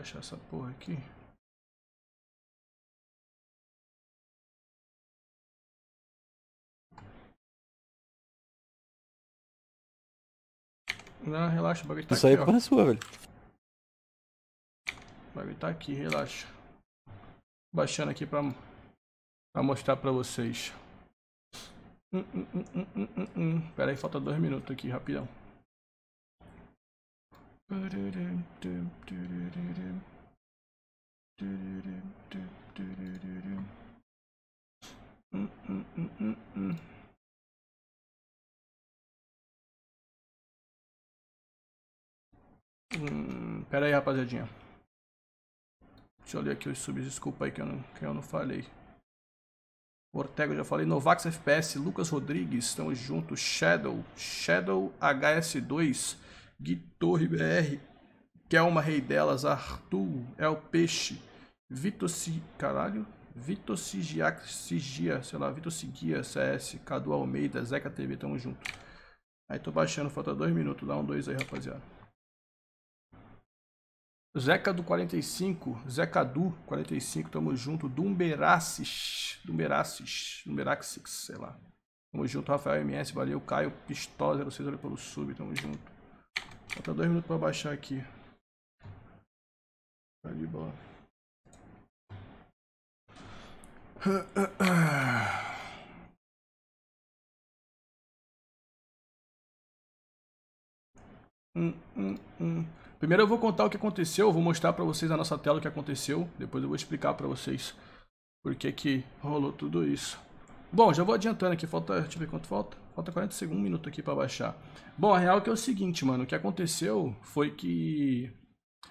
baixar essa porra aqui. Não, relaxa, o bagulho tá Isso aqui. Isso aí é sua, velho. O bagulho tá aqui, relaxa. Baixando aqui pra, pra mostrar pra vocês. Hum, hum, hum, Pera aí, falta dois minutos aqui, rapidão. Hum, pera aí, rapaziadinha. Deixa eu ler aqui os subs, desculpa aí que eu não, que eu não falei. Ortega, eu já falei. Novax FPS, Lucas Rodrigues, estamos juntos. Shadow, Shadow HS2. Guitorre BR, é Kelma Rei delas, Arthur, El é Peixe, Vitor C... Caralho? Vitor Sigia, Sigia, sei lá, Vitor Sigia, CS, Cadu Almeida, Zeca TV, tamo junto. Aí tô baixando, falta dois minutos, dá um dois aí, rapaziada. Zeca do 45, Zeca Du 45, tamo junto. Dumberaces. Dumberaces. Dumberaxis, sei lá. Tamo junto, Rafael MS, valeu, Caio Pistola 06, olha pelo sub, tamo junto. Falta dois minutos para baixar aqui. Tá de boa. Hum, hum, hum. Primeiro eu vou contar o que aconteceu, vou mostrar para vocês na nossa tela o que aconteceu, depois eu vou explicar para vocês por que que rolou tudo isso. Bom, já vou adiantando aqui, falta, deixa eu ver quanto falta. Falta 41 minutos aqui para baixar. Bom, a real é que é o seguinte, mano, o que aconteceu foi que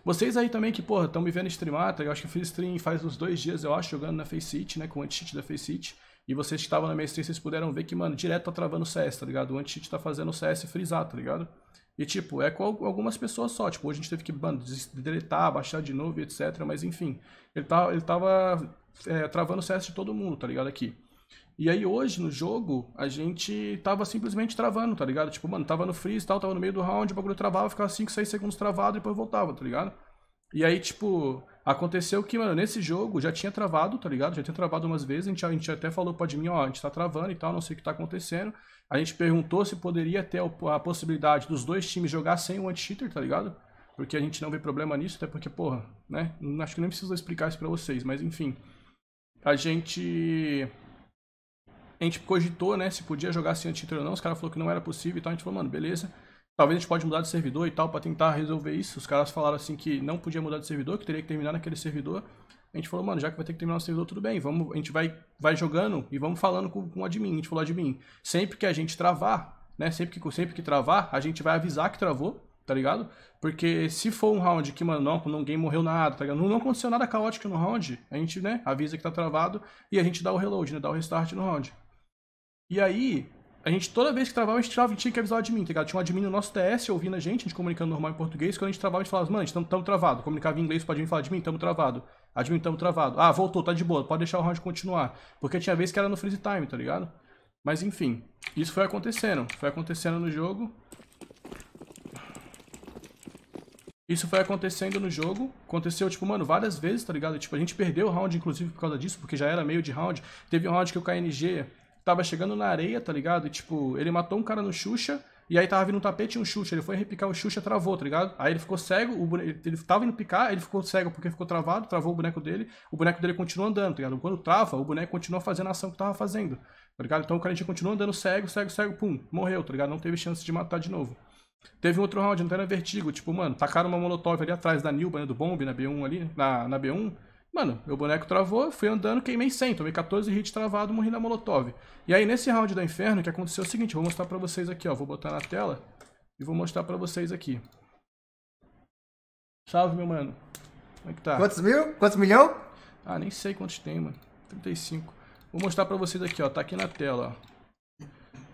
vocês aí também que, porra, estão me vendo streamar, ah, tá? eu acho que eu fiz stream faz uns dois dias, eu acho, jogando na Faceit, né, com o anti-cheat da Faceit. E vocês que estavam na minha stream, vocês puderam ver que, mano, direto tá travando o CS, tá ligado? O anti-cheat tá fazendo o CS frisar, tá ligado? E, tipo, é com algumas pessoas só. Tipo, hoje a gente teve que, mano, deletar, baixar de novo, etc. Mas, enfim, ele, tá, ele tava é, travando o CS de todo mundo, tá ligado? Aqui. E aí hoje, no jogo, a gente tava simplesmente travando, tá ligado? Tipo, mano, tava no freeze tal, tava no meio do round, o bagulho travava, ficava 5, 6 segundos travado e depois voltava, tá ligado? E aí, tipo, aconteceu que, mano, nesse jogo já tinha travado, tá ligado? Já tinha travado umas vezes, a gente, a gente até falou pode mim, ó, a gente tá travando e tal, não sei o que tá acontecendo. A gente perguntou se poderia ter a possibilidade dos dois times jogar sem o anti-cheater, tá ligado? Porque a gente não vê problema nisso, até porque, porra, né? Acho que nem preciso explicar isso pra vocês, mas enfim. A gente a gente cogitou, né, se podia jogar sem anti-cheater ou não, os caras falaram que não era possível e tal, a gente falou, mano, beleza, talvez a gente pode mudar de servidor e tal, para tentar resolver isso. Os caras falaram assim que não podia mudar de servidor, que teria que terminar naquele servidor. A gente falou, mano, já que vai ter que terminar o servidor, tudo bem, vamos, a gente vai, vai jogando e vamos falando com, com o admin. A gente falou, admin, sempre que a gente travar, né, sempre que, sempre que travar, a gente vai avisar que travou, tá ligado? Porque se for um round que, mano, não, ninguém morreu nada, tá ligado? Não, não aconteceu nada caótico no round, a gente, né, avisa que tá travado e a gente dá o reload, né, dá o restart no round. E aí, a gente, toda vez que travava, a gente travava, tinha que avisar o admin, tá ligado? Tinha um admin no nosso TS ouvindo a gente, a gente comunicando normal em português. Quando a gente travava, a gente falava, mano, estamos tamo travado. Comunicava em inglês pro admin falar, admin, estamos travado. Admin, estamos travado. Ah, voltou, tá de boa, pode deixar o round continuar. Porque tinha vez que era no freeze time, tá ligado? Mas enfim, isso foi acontecendo. Foi acontecendo no jogo. Isso foi acontecendo no jogo. Aconteceu, tipo, mano, várias vezes, tá ligado? Tipo, a gente perdeu o round, inclusive, por causa disso, porque já era meio de round. Teve um round que o KNG tava chegando na areia, tá ligado? E, tipo, ele matou um cara no Xuxa. E aí tava vindo um tapete e um Xuxa. Ele foi repicar o Xuxa travou, tá ligado? Aí ele ficou cego, o boneco, ele tava indo picar, ele ficou cego porque ficou travado, travou o boneco dele, o boneco dele continua andando, tá ligado? Quando trava, o boneco continua fazendo a ação que tava fazendo, tá ligado? Então o cara continua andando cego, cego, cego, pum, morreu, tá ligado? Não teve chance de matar de novo. Teve um outro round, não era vertigo, tipo, mano, tacaram uma molotov ali atrás da Nilba, né, do Bomb, na B1 ali, na, na B1, Mano, meu boneco travou, fui andando, queimei 100, tomei 14 hits travado, morri na Molotov. E aí, nesse round do inferno, que aconteceu é o seguinte, vou mostrar pra vocês aqui, ó. Vou botar na tela e vou mostrar pra vocês aqui. Salve, meu mano. Como é que tá? Quantos mil? Quantos milhão? Ah, nem sei quantos tem, mano. 35. Vou mostrar pra vocês aqui, ó. Tá aqui na tela, ó.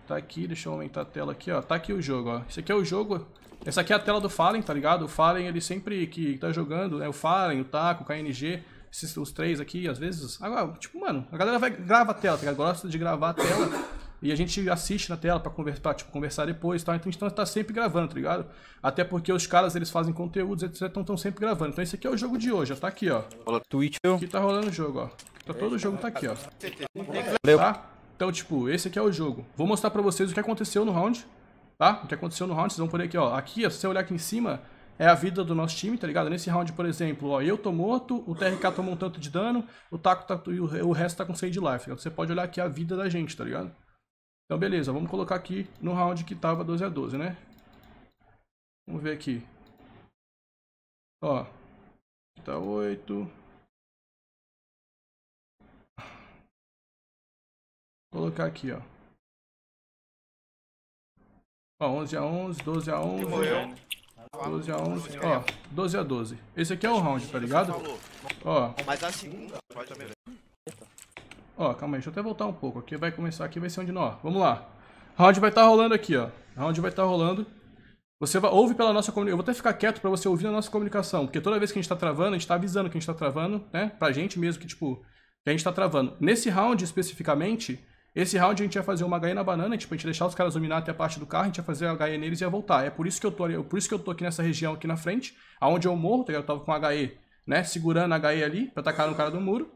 Tá aqui, deixa eu aumentar a tela aqui, ó. Tá aqui o jogo, ó. Esse aqui é o jogo, essa aqui é a tela do Fallen, tá ligado? O Fallen, ele sempre que tá jogando, né? O Fallen, o Taco, o KNG esses, os três aqui, às vezes. Agora, tipo, mano, a galera vai, grava a tela, tá? gosta de gravar a tela e a gente assiste na tela pra, conversa, pra tipo, conversar depois e Então a gente tá, tá sempre gravando, tá ligado? Até porque os caras, eles fazem conteúdos, etc, então estão sempre gravando. Então esse aqui é o jogo de hoje, ó, tá aqui, ó. Twitch. Aqui tá rolando o jogo, ó. Tá, todo o jogo tá aqui, ó. Tá? Então, tipo, esse aqui é o jogo. Vou mostrar pra vocês o que aconteceu no round, tá? O que aconteceu no round, vocês vão poder aqui, ó. Aqui, ó, se você olhar aqui em cima é a vida do nosso time, tá ligado? Nesse round, por exemplo, ó, eu tô morto, o TRK tomou um tanto de dano, o Taco tá, e o, resto tá com 100 de life. Tá Você pode olhar aqui a vida da gente, tá ligado? Então, beleza, vamos colocar aqui no round que tava 12 a 12 né? Vamos ver aqui. Ó, tá 8. Vou colocar aqui, ó. Ó, 11 a 11, 12 a 11. 12 a 11. Ó, 12 a 12. Esse aqui é o round, tá ligado? Ó. Mas a segunda pode também. Ó, calma aí, deixa eu até voltar um pouco. Aqui vai começar, aqui vai ser onde nós. Vamos lá. Round vai estar tá rolando aqui, ó. Round vai estar tá rolando. Você vai, ouve pela nossa comunicação. Eu vou até ficar quieto para você ouvir a nossa comunicação, porque toda vez que a gente tá travando, a gente tá avisando que a gente tá travando, né? Pra gente mesmo que tipo, que a gente tá travando. Nesse round especificamente, esse round a gente ia fazer uma HE na banana, tipo, a gente deixar os caras dominar até a parte do carro, a gente ia fazer a HE neles e ia voltar. É por isso que eu tô, é por isso que eu tô aqui nessa região aqui na frente, aonde eu morro, tá eu tava com a HE, né, segurando a HE ali pra atacar no cara do muro.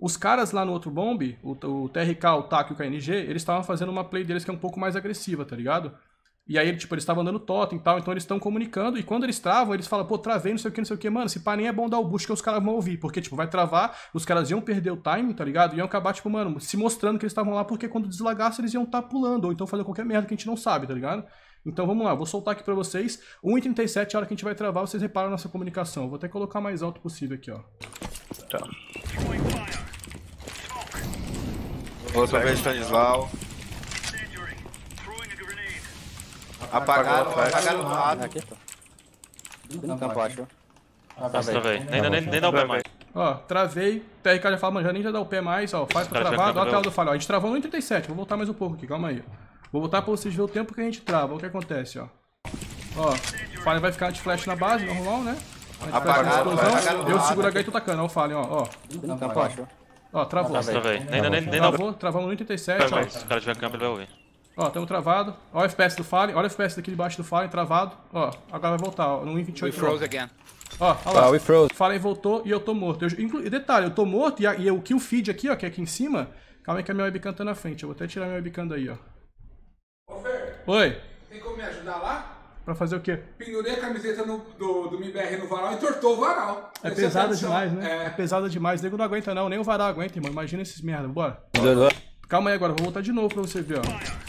Os caras lá no outro bomb, o, o TRK, o TAC e o KNG, eles estavam fazendo uma play deles que é um pouco mais agressiva, tá ligado? E aí, tipo, eles estavam andando totem e tal, então eles estão comunicando. E quando eles travam, eles falam, pô, travei, não sei o que, não sei o que. Mano, se pá, nem é bom dar o boost que os caras vão ouvir. Porque, tipo, vai travar, os caras iam perder o time, tá ligado? Iam acabar, tipo, mano, se mostrando que eles estavam lá, porque quando deslagasse, eles iam estar tá pulando. Ou então fazer qualquer merda que a gente não sabe, tá ligado? Então vamos lá, vou soltar aqui pra vocês. 1h37, a hora que a gente vai travar, vocês reparam a nossa comunicação. Vou até colocar mais alto possível aqui, ó. Tá. Outra vez, Stanislau. Apagaram, apagaram o rato. Aqui, pô. Tudo no campo, Nossa, travei. Nem, nem, dá o pé mais. Ó, travei. TRK já fala, manjaninha, já nem dá o pé mais, ó. Faz pra travar, dá a tela do falho. Ó, a gente travou no 37, vou voltar mais um pouco aqui, calma aí. Vou voltar pra vocês verem o tempo que a gente trava, o que acontece, ó. Ó, o Fallen vai ficar de flash na base, normal, né? Apagaram, explosão, eu seguro a gaita tacando, ó, o Fallen, ó. Ó, ó travou. Nossa, travei. Nem, dá o pé travou, travamos no 37, ó. Se o cara tiver campo, ele vai ouvir. Ó, estamos travado. Ó o FPS do Fallen. Olha o FPS daqui debaixo do Fallen, travado. Ó, agora vai voltar, ó. No 1.28. We froze again. Ó, olha lá. Ah, we froze. Fallen voltou e eu tô morto. Eu, inclu... Detalhe, eu tô morto e, a... e o kill feed aqui, ó, que é aqui em cima. Calma aí que a minha webcam tá na frente. Eu vou até tirar minha webcam daí, ó. Ô, Fer. Oi. Tem como me ajudar lá? Pra fazer o quê? Pendurei a camiseta no, do, do MBR no varal e entortou o varal. É Essa pesada é demais, né? É. é pesada demais. Nego não aguenta, não. Nem o varal aguenta, irmão. Imagina esses merda. Bora. Calma aí agora, vou voltar de novo pra você ver, ó.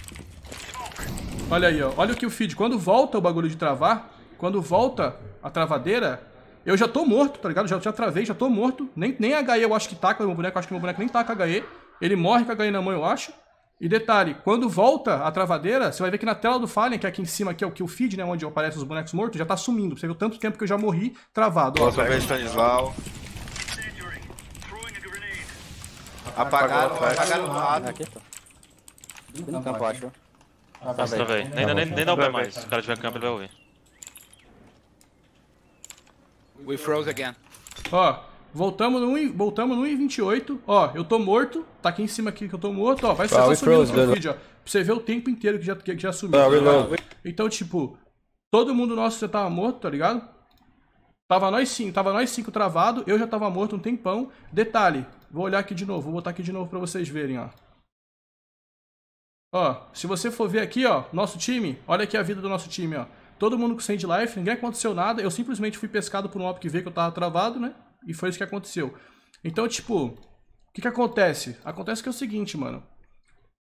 Olha aí, ó. Olha o que o feed. Quando volta o bagulho de travar, quando volta a travadeira, eu já tô morto, tá ligado? Já, já travei, já tô morto. Nem, nem HE eu acho que taca meu boneco. Eu acho que meu boneco nem taca HE. Ele morre com a HE na mão, eu acho. E detalhe, quando volta a travadeira, você vai ver que na tela do Fallen, que é aqui em cima, que é o kill feed, né? Onde aparecem os bonecos mortos, já tá sumindo. Você viu tanto tempo que eu já morri travado. Outra vez, Stanislau. Apagaram, apagaram o rato. Aqui tá. Não, não, tá não, ah, tá travei. Nem, tá nem, nem, então. nem dá mais. Se o cara tiver campo, ele vai ouvir. We froze again. Ó, voltamos no, voltamos no 1,28. Ó, eu tô morto. Tá aqui em cima aqui que eu tô morto. Ó, vai ser ah, só sumindo no né? vídeo, ó. Pra você ver o tempo inteiro que já, que já sumiu. Ah, tá então, tipo, todo mundo nosso já tava morto, tá ligado? Tava nós cinco, tava nós cinco travado, eu já tava morto um tempão. Detalhe, vou olhar aqui de novo, vou botar aqui de novo pra vocês verem, ó. Ó, se você for ver aqui, ó, nosso time, olha aqui a vida do nosso time, ó. Todo mundo com 100 de life, ninguém aconteceu nada, eu simplesmente fui pescado por um op que veio que eu tava travado, né? E foi isso que aconteceu. Então, tipo, o que que acontece? Acontece que é o seguinte, mano.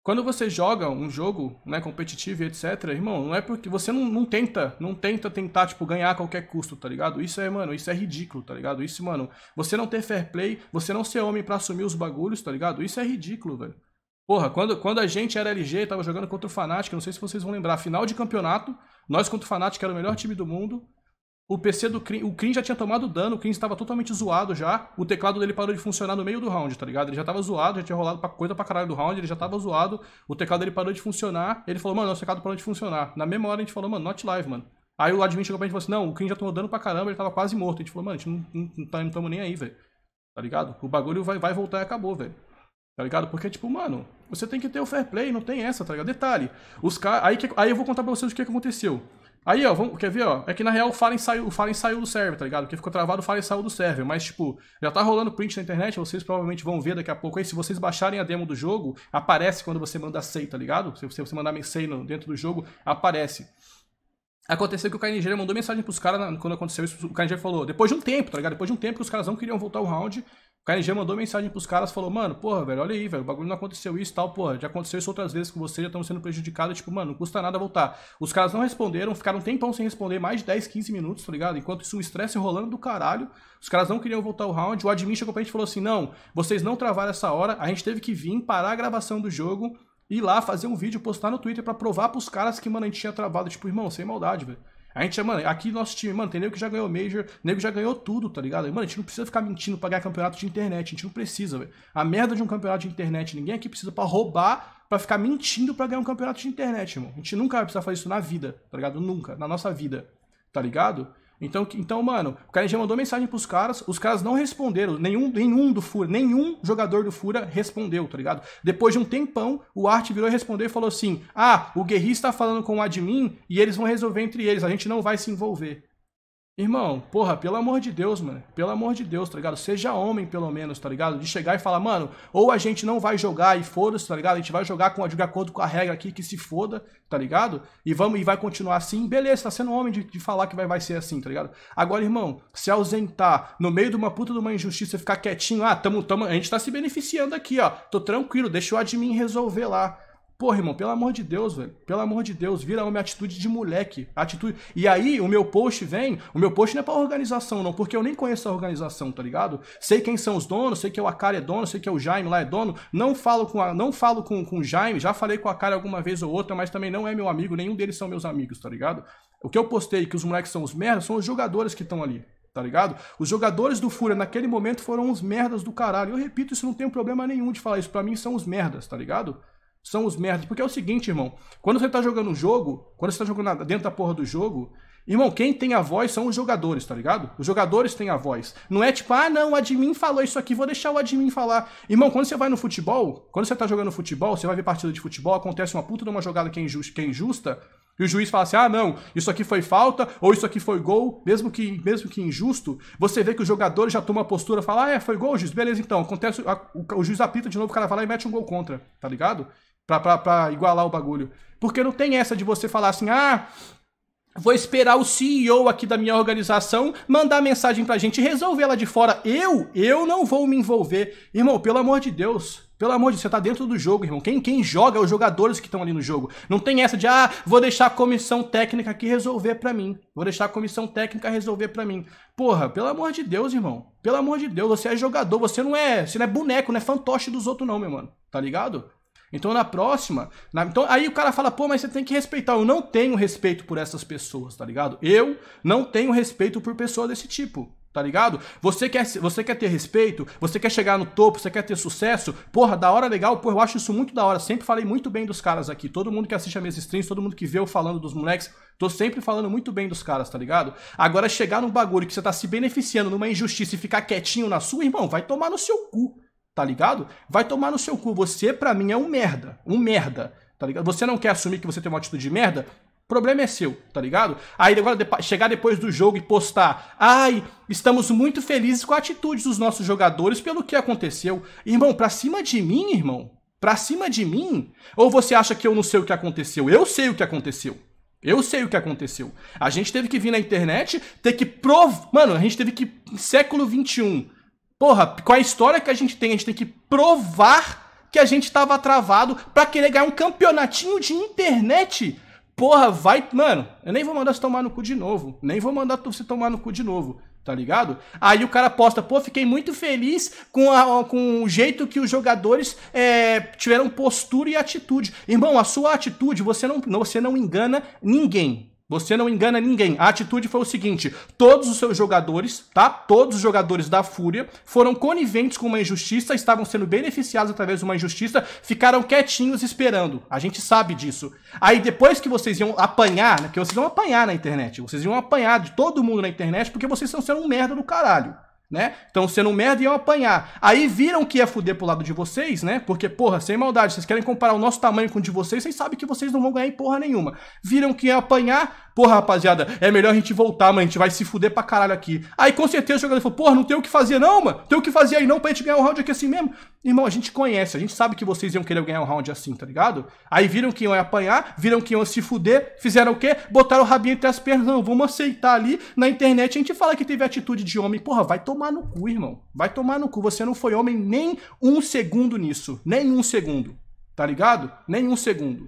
Quando você joga um jogo, né, competitivo e etc, irmão, não é porque você não, não tenta, não tenta tentar, tipo, ganhar a qualquer custo, tá ligado? Isso é, mano, isso é ridículo, tá ligado? Isso, mano, você não ter fair play, você não ser homem para assumir os bagulhos, tá ligado? Isso é ridículo, velho. Porra, quando, quando a gente era LG, tava jogando contra o Fnatic, não sei se vocês vão lembrar, final de campeonato, nós contra o Fnatic era o melhor time do mundo. O PC do Crin, o Crin já tinha tomado dano, o Crin estava totalmente zoado já. O teclado dele parou de funcionar no meio do round, tá ligado? Ele já tava zoado, já tinha rolado pra coisa pra caralho do round, ele já tava zoado. O teclado dele parou de funcionar. Ele falou, mano, nosso teclado parou de funcionar. Na mesma hora a gente falou, mano, not live, mano. Aí o admin chegou pra gente e falou assim: não, o Clean já tomou dano pra caramba, ele tava quase morto. A gente falou, mano, a gente não, não, não, tá, não tamo nem aí, velho. Tá ligado? O bagulho vai, vai voltar e acabou, velho. Tá ligado? Porque, tipo, mano, você tem que ter o fair play, não tem essa, tá ligado? Detalhe. Os caras. Aí, aí eu vou contar pra vocês o que, que aconteceu. Aí, ó, vamos, quer ver, ó? É que na real o Fallen saiu, o Fallen saiu do server, tá ligado? Porque ficou travado, o Fallen saiu do server. Mas, tipo, já tá rolando print na internet, vocês provavelmente vão ver daqui a pouco aí. Se vocês baixarem a demo do jogo, aparece quando você manda sei, tá ligado? Se você mandar mensagem dentro do jogo, aparece. Aconteceu que o KNG mandou mensagem pros caras quando aconteceu isso. O KNG falou, depois de um tempo, tá ligado? Depois de um tempo que os caras não queriam voltar o round. O KNG mandou mensagem pros caras, falou, mano, porra, velho, olha aí, velho, o bagulho não aconteceu isso e tal, porra, já aconteceu isso outras vezes com você, já estão sendo prejudicados, tipo, mano, não custa nada voltar. Os caras não responderam, ficaram um tempão sem responder, mais de 10, 15 minutos, tá ligado? Enquanto isso, um estresse rolando do caralho, os caras não queriam voltar o round, o admin chegou pra gente e falou assim, não, vocês não travaram essa hora, a gente teve que vir, parar a gravação do jogo, ir lá fazer um vídeo, postar no Twitter para provar pros caras que, mano, a gente tinha travado, tipo, irmão, sem maldade, velho. A gente, mano, aqui nosso time, mano, tem nego que já ganhou Major, nego já ganhou tudo, tá ligado? Mano, a gente não precisa ficar mentindo pra ganhar campeonato de internet, a gente não precisa, velho. A merda de um campeonato de internet, ninguém aqui precisa pra roubar, pra ficar mentindo pra ganhar um campeonato de internet, irmão. A gente nunca vai precisar fazer isso na vida, tá ligado? Nunca, na nossa vida, tá ligado? Então, então, mano, o cara já mandou mensagem pros caras, os caras não responderam, nenhum, nenhum do Fura, nenhum jogador do Fura respondeu, tá ligado? Depois de um tempão, o Art virou e respondeu e falou assim: "Ah, o Guerri está falando com o admin e eles vão resolver entre eles, a gente não vai se envolver". Irmão, porra, pelo amor de Deus, mano. Pelo amor de Deus, tá ligado? Seja homem, pelo menos, tá ligado? De chegar e falar, mano, ou a gente não vai jogar e foda-se, tá ligado? A gente vai jogar com, de acordo com a regra aqui, que se foda, tá ligado? E vamos e vai continuar assim. Beleza, tá sendo homem de, de falar que vai, vai ser assim, tá ligado? Agora, irmão, se ausentar no meio de uma puta de uma injustiça e ficar quietinho, ah, tamo, tamo, a gente tá se beneficiando aqui, ó. Tô tranquilo, deixa o admin resolver lá. Porra, irmão, pelo amor de Deus, velho. Pelo amor de Deus, vira uma atitude de moleque. Atitude. E aí, o meu post vem. O meu post não é pra organização, não, porque eu nem conheço a organização, tá ligado? Sei quem são os donos, sei que é o Akari é dono, sei que é o Jaime lá é dono. Não falo com, a, não falo com, com o Jaime, já falei com o Akari alguma vez ou outra, mas também não é meu amigo, nenhum deles são meus amigos, tá ligado? O que eu postei que os moleques são os merdas são os jogadores que estão ali tá ligado? Os jogadores do Fúria naquele momento foram uns merdas do caralho. Eu repito, isso não tem problema nenhum de falar isso. Pra mim são os merdas, tá ligado? São os merdas. Porque é o seguinte, irmão. Quando você tá jogando um jogo, quando você tá jogando dentro da porra do jogo, Irmão, quem tem a voz são os jogadores, tá ligado? Os jogadores têm a voz. Não é tipo, ah, não, o admin falou isso aqui, vou deixar o admin falar. Irmão, quando você vai no futebol, quando você tá jogando futebol, você vai ver partida de futebol, acontece uma puta de uma jogada que é injusta, que é injusta e o juiz fala assim, ah, não, isso aqui foi falta, ou isso aqui foi gol, mesmo que, mesmo que injusto, você vê que os jogadores já tomam a postura, fala, ah, é, foi gol, juiz, beleza, então, acontece, a, o, o, juiz apita de novo, o cara vai lá e mete um gol contra, tá ligado? para igualar o bagulho. Porque não tem essa de você falar assim, ah, Vou esperar o CEO aqui da minha organização mandar mensagem pra gente resolver lá de fora. Eu, eu não vou me envolver. Irmão, pelo amor de Deus. Pelo amor de Deus, você tá dentro do jogo, irmão. Quem, quem joga é os jogadores que estão ali no jogo. Não tem essa de, ah, vou deixar a comissão técnica aqui resolver pra mim. Vou deixar a comissão técnica resolver pra mim. Porra, pelo amor de Deus, irmão. Pelo amor de Deus, você é jogador, você não é, você não é boneco, não é fantoche dos outros não, meu mano. Tá ligado? Então na próxima. Na, então aí o cara fala, pô, mas você tem que respeitar. Eu não tenho respeito por essas pessoas, tá ligado? Eu não tenho respeito por pessoa desse tipo. Tá ligado? Você quer, você quer ter respeito, você quer chegar no topo, você quer ter sucesso, porra, da hora legal, pô, eu acho isso muito da hora. Sempre falei muito bem dos caras aqui. Todo mundo que assiste a minhas streams, todo mundo que vê eu falando dos moleques, Tô sempre falando muito bem dos caras, tá ligado? Agora, chegar num bagulho que você tá se beneficiando numa injustiça e ficar quietinho na sua, irmão, vai tomar no seu cu tá ligado? Vai tomar no seu cu. Você, pra mim, é um merda. Um merda, tá ligado? Você não quer assumir que você tem uma atitude de merda? problema é seu, tá ligado? Aí agora chegar depois do jogo e postar: "Ai, estamos muito felizes com a atitude dos nossos jogadores pelo que aconteceu". Irmão, pra cima de mim, irmão. Pra cima de mim? Ou você acha que eu não sei o que aconteceu? Eu sei o que aconteceu. Eu sei o que aconteceu. A gente teve que vir na internet, ter que provar. Mano, a gente teve que. Século 21 Porra, com a história que a gente tem, a gente tem que provar que a gente estava travado para querer ganhar um campeonatinho de internet. Porra, vai. Mano, eu nem vou mandar você tomar no cu de novo. Nem vou mandar você tomar no cu de novo tá ligado? Aí o cara posta, pô, fiquei muito feliz com, a, com o jeito que os jogadores é, tiveram postura e atitude. Irmão, a sua atitude, você não, você não engana ninguém. Você não engana ninguém. A atitude foi o seguinte: todos os seus jogadores, tá? Todos os jogadores da Fúria foram coniventes com uma injustiça, estavam sendo beneficiados através de uma injustiça, ficaram quietinhos esperando. A gente sabe disso. Aí depois que vocês iam apanhar, né, que vocês iam apanhar na internet, vocês iam apanhar de todo mundo na internet porque vocês estão sendo um merda do caralho né? Estão sendo merda e iam apanhar. Aí viram que ia fuder pro lado de vocês, né? Porque, porra, sem maldade, vocês querem comparar o nosso tamanho com o de vocês, vocês sabem que vocês não vão ganhar em porra nenhuma. Viram que ia apanhar, porra, rapaziada, é melhor a gente voltar, mano, a gente vai se fuder pra caralho aqui. Aí com certeza o jogador falou, porra, não tem o que fazer não, mano, tem o que fazer aí não pra gente ganhar um round aqui assim mesmo. Irmão, a gente conhece, a gente sabe que vocês iam querer ganhar um round assim, tá ligado? Aí viram que iam apanhar, viram que iam se fuder, fizeram o quê? Botaram o rabinho entre as pernas, não, vamos aceitar ali, na internet a gente fala que teve atitude de homem, porra, vai tomar tomar no cu, irmão. Vai tomar no cu. Você não foi homem nem um segundo nisso. Nem um segundo. Tá ligado? Nem um segundo.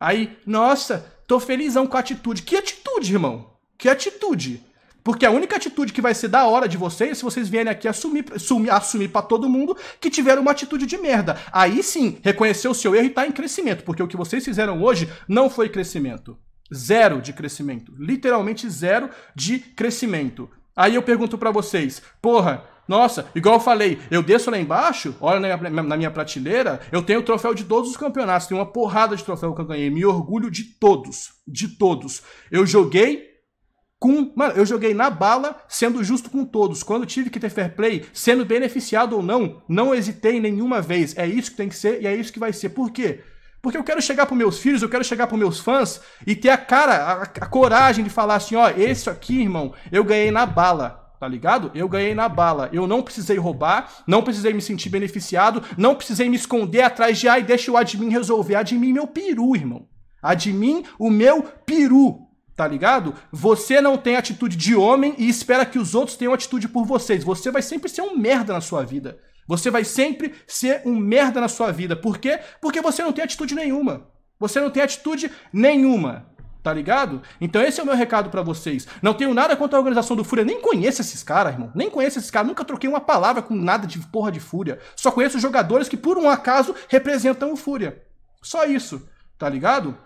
Aí, nossa, tô felizão com a atitude. Que atitude, irmão? Que atitude? Porque a única atitude que vai ser da hora de vocês é se vocês vierem aqui assumir, assumir, assumir para todo mundo que tiveram uma atitude de merda. Aí sim, reconhecer o seu erro e tá em crescimento, porque o que vocês fizeram hoje não foi crescimento. Zero de crescimento. Literalmente zero de crescimento. Aí eu pergunto para vocês, porra, nossa, igual eu falei, eu desço lá embaixo, olho na minha, na minha prateleira, eu tenho o troféu de todos os campeonatos, tem uma porrada de troféu que eu ganhei, me orgulho de todos, de todos. Eu joguei com, mano, eu joguei na bala, sendo justo com todos. Quando tive que ter fair play, sendo beneficiado ou não, não hesitei nenhuma vez. É isso que tem que ser e é isso que vai ser. Por quê? Porque eu quero chegar para meus filhos, eu quero chegar para meus fãs e ter a cara, a, a coragem de falar assim, ó, esse aqui, irmão, eu ganhei na bala tá ligado? Eu ganhei na bala. Eu não precisei roubar, não precisei me sentir beneficiado, não precisei me esconder atrás de ai, deixa o admin resolver. Admin, meu peru, irmão. Admin, o meu peru. Tá ligado? Você não tem atitude de homem e espera que os outros tenham atitude por vocês. Você vai sempre ser um merda na sua vida. Você vai sempre ser um merda na sua vida. Por quê? Porque você não tem atitude nenhuma. Você não tem atitude nenhuma. Tá ligado? Então esse é o meu recado para vocês. Não tenho nada contra a organização do Fúria. Nem conheço esses caras, irmão. Nem conheço esses caras. Nunca troquei uma palavra com nada de porra de Fúria. Só conheço jogadores que, por um acaso, representam o Fúria. Só isso. Tá ligado?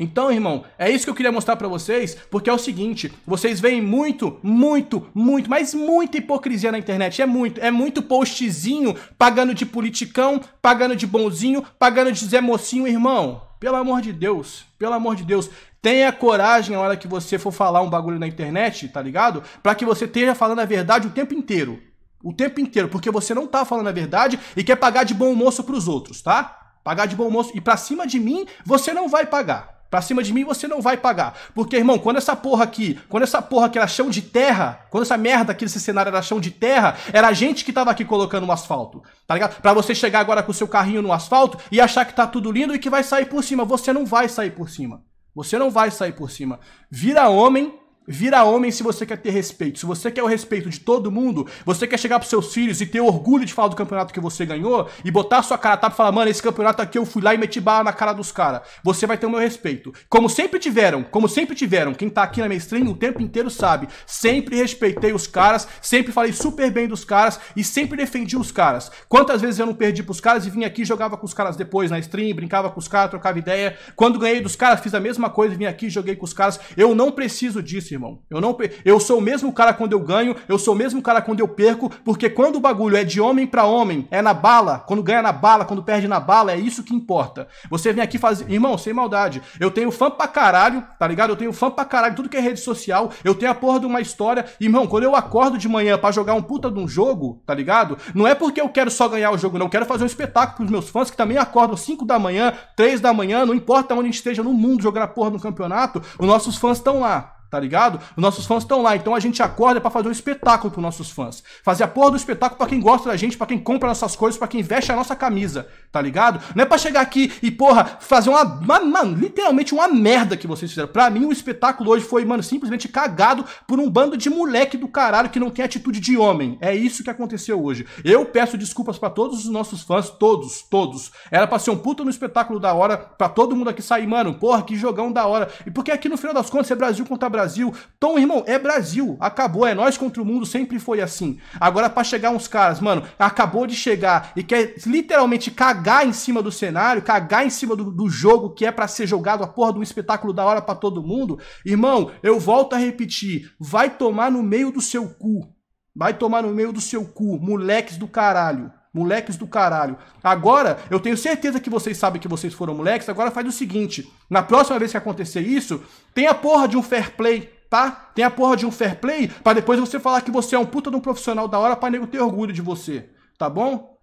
Então, irmão, é isso que eu queria mostrar para vocês, porque é o seguinte, vocês veem muito, muito, muito, mas muita hipocrisia na internet, é muito, é muito postzinho pagando de politicão, pagando de bonzinho, pagando de Zé Mocinho, irmão. Pelo amor de Deus, pelo amor de Deus, tenha coragem na hora que você for falar um bagulho na internet, tá ligado? Para que você esteja falando a verdade o tempo inteiro. O tempo inteiro, porque você não tá falando a verdade e quer pagar de bom moço pros outros, tá? Pagar de bom moço e pra cima de mim, você não vai pagar. Pra cima de mim você não vai pagar. Porque, irmão, quando essa porra aqui, quando essa porra que era chão de terra, quando essa merda aqui desse cenário era chão de terra, era a gente que tava aqui colocando o asfalto, tá ligado? Pra você chegar agora com o seu carrinho no asfalto e achar que tá tudo lindo e que vai sair por cima. Você não vai sair por cima. Você não vai sair por cima. Vira homem, Vira homem se você quer ter respeito. Se você quer o respeito de todo mundo, você quer chegar pros seus filhos e ter orgulho de falar do campeonato que você ganhou e botar sua cara tá tapa e falar, mano, esse campeonato aqui eu fui lá e meti bala na cara dos caras. Você vai ter o meu respeito. Como sempre tiveram, como sempre tiveram, quem tá aqui na minha stream o tempo inteiro sabe. Sempre respeitei os caras, sempre falei super bem dos caras e sempre defendi os caras. Quantas vezes eu não perdi pros caras e vim aqui jogava com os caras depois na stream, brincava com os caras, trocava ideia. Quando ganhei dos caras, fiz a mesma coisa, vim aqui joguei com os caras. Eu não preciso disso, irmão irmão. Eu não eu sou o mesmo cara quando eu ganho, eu sou o mesmo cara quando eu perco, porque quando o bagulho é de homem para homem, é na bala, quando ganha na bala, quando perde na bala, é isso que importa. Você vem aqui fazer, irmão, sem maldade. Eu tenho fã pra caralho, tá ligado? Eu tenho fã pra caralho, tudo que é rede social, eu tenho a porra de uma história. Irmão, quando eu acordo de manhã para jogar um puta de um jogo, tá ligado? Não é porque eu quero só ganhar o jogo, não, eu quero fazer um espetáculo pros meus fãs que também acordam 5 da manhã, 3 da manhã, não importa onde a gente esteja no mundo jogar a porra no campeonato, os nossos fãs estão lá tá ligado? Os nossos fãs estão lá, então a gente acorda para fazer um espetáculo pros nossos fãs. Fazer a porra do espetáculo para quem gosta da gente, para quem compra nossas coisas, para quem veste a nossa camisa, tá ligado? Não é pra chegar aqui e, porra, fazer uma, uma, Mano, literalmente uma merda que vocês fizeram. Pra mim, o espetáculo hoje foi, mano, simplesmente cagado por um bando de moleque do caralho que não tem atitude de homem. É isso que aconteceu hoje. Eu peço desculpas para todos os nossos fãs, todos, todos. Era pra ser um puta no espetáculo da hora, para todo mundo aqui sair, mano, porra, que jogão da hora. E porque aqui no final das contas é Brasil contra Brasil. Brasil. Então, irmão, é Brasil. Acabou, é nós contra o mundo, sempre foi assim. Agora, para chegar uns caras, mano, acabou de chegar e quer literalmente cagar em cima do cenário, cagar em cima do, do jogo que é para ser jogado a porra de um espetáculo da hora para todo mundo. Irmão, eu volto a repetir, vai tomar no meio do seu cu. Vai tomar no meio do seu cu, moleques do caralho. Moleques do caralho. Agora, eu tenho certeza que vocês sabem que vocês foram moleques. Agora faz o seguinte: na próxima vez que acontecer isso, tem a porra de um fair play, tá? Tem a porra de um fair play para depois você falar que você é um puta de um profissional da hora pra nego ter orgulho de você, tá bom?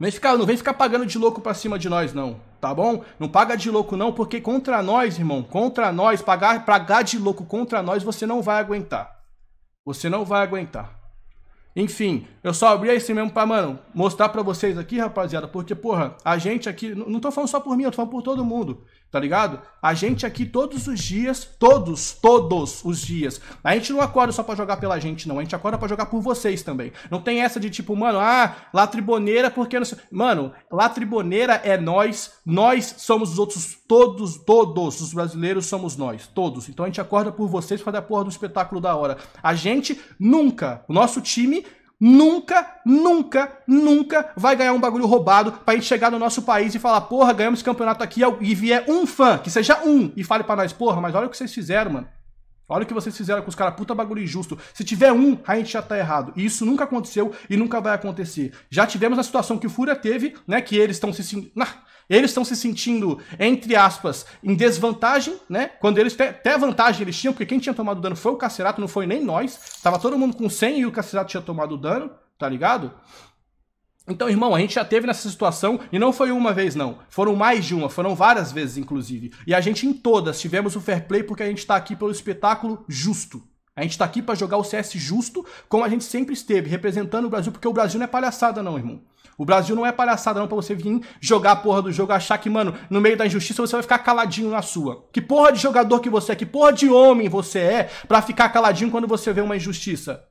Vem ficar, não vem ficar pagando de louco pra cima de nós, não, tá bom? Não paga de louco, não, porque contra nós, irmão, contra nós, pagar, pagar de louco contra nós, você não vai aguentar. Você não vai aguentar. Enfim, eu só abri esse mesmo pra, mano, mostrar pra vocês aqui, rapaziada, porque, porra, a gente aqui, não tô falando só por mim, eu tô falando por todo mundo tá ligado? A gente aqui todos os dias, todos, todos os dias. A gente não acorda só para jogar pela gente, não. A gente acorda para jogar por vocês também. Não tem essa de tipo, mano, ah, lá triboneira porque não sei. Mano, lá triboneira é nós, nós somos os outros, todos, todos os brasileiros somos nós, todos. Então a gente acorda por vocês pra dar porra do espetáculo da hora. A gente nunca, o nosso time nunca, nunca, nunca vai ganhar um bagulho roubado pra gente chegar no nosso país e falar, porra, ganhamos esse campeonato aqui e vier um fã, que seja um, e fale pra nós, porra, mas olha o que vocês fizeram, mano. Olha o que vocês fizeram com os caras, puta bagulho injusto. Se tiver um, a gente já tá errado. E isso nunca aconteceu e nunca vai acontecer. Já tivemos a situação que o Fúria teve, né? Que eles estão se sentindo. Eles estão se sentindo, entre aspas, em desvantagem, né? Quando eles até vantagem eles tinham, porque quem tinha tomado dano foi o Cacerato, não foi nem nós. Tava todo mundo com 100 e o Cacerato tinha tomado dano, tá ligado? Então, irmão, a gente já teve nessa situação e não foi uma vez, não. Foram mais de uma, foram várias vezes, inclusive. E a gente, em todas, tivemos o fair play porque a gente tá aqui pelo espetáculo justo, a gente está aqui para jogar o CS justo, como a gente sempre esteve, representando o Brasil, porque o Brasil não é palhaçada, não, irmão. O Brasil não é palhaçada, não, pra você vir jogar a porra do jogo, achar que, mano, no meio da injustiça você vai ficar caladinho na sua. Que porra de jogador que você é, que porra de homem você é pra ficar caladinho quando você vê uma injustiça.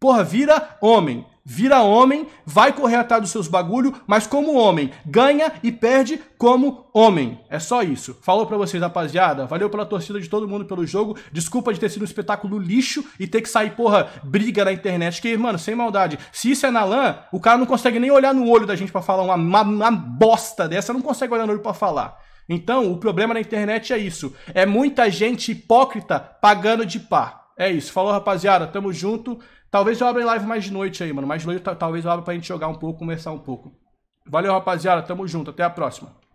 Porra, vira homem vira homem, vai correr atrás dos seus bagulho, mas como homem, ganha e perde como homem. É só isso. Falou para vocês, rapaziada. Valeu pela torcida de todo mundo pelo jogo. Desculpa de ter sido um espetáculo lixo e ter que sair, porra, briga na internet. Que, mano, sem maldade. Se isso é na LAN, o cara não consegue nem olhar no olho da gente para falar uma, uma, uma, bosta dessa, não consegue olhar no olho pra falar. Então, o problema na internet é isso. É muita gente hipócrita pagando de pá. É isso. Falou, rapaziada. Tamo junto. Talvez eu abra em live mais de noite aí, mano. Mais de noite talvez eu abra pra gente jogar um pouco, conversar um pouco. Valeu, rapaziada. Tamo junto. Até a próxima.